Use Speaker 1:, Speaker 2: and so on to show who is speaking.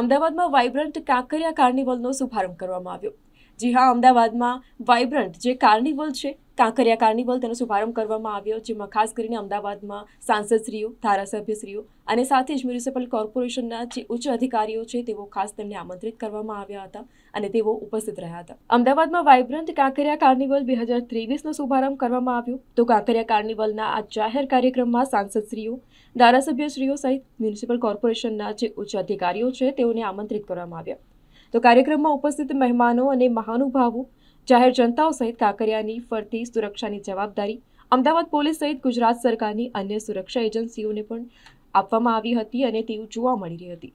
Speaker 1: અમદાવાદમાં વાઇબ્રન્ટ કાંકરિયા કાર્નિવલનો શુભારંભ કરવામાં આવ્યો જી હા અમદાવાદમાં વાઇબ્રન્ટ જે કાર્નિવલ છે કાંકરિયા કાર્નિવલ તેનો શુભારંભ કરવામાં આવ્યો જેમાં ખાસ કરીને અમદાવાદમાં સાંસદશ્રીઓ ધારાસભ્યશ્રીઓ અને સાથે જ મ્યુનિસિપલ કોર્પોરેશનના જે ઉચ્ચ અધિકારીઓ છે તેઓ ખાસ તેમને આમંત્રિત કરવામાં આવ્યા હતા અને તેઓ ઉપસ્થિત રહ્યા હતા અમદાવાદમાં વાઇબ્રન્ટ કાંકરિયા કાર્નિવલ બે હજાર ત્રેવીસનો શુભારંભ કરવામાં આવ્યો તો કાંકરિયા કાર્નિવલના આ જાહેર કાર્યક્રમમાં સાંસદશ્રીઓ ધારાસભ્યશ્રીઓ સહિત મ્યુનિસિપલ કોર્પોરેશનના જે ઉચ્ચ અધિકારીઓ છે તેઓને આમંત્રિત કરવામાં આવ્યા તો કાર્યક્રમમાં ઉપસ્થિત મહેમાનો અને મહાનુભાવો જાહેર જનતાઓ સહિત કાંકરિયાની ફરતી સુરક્ષાની જવાબદારી અમદાવાદ પોલીસ સહિત ગુજરાત સરકારની અન્ય સુરક્ષા એજન્સીઓને પણ આપવામાં આવી હતી અને
Speaker 2: તેવું જોવા મળી રહી હતી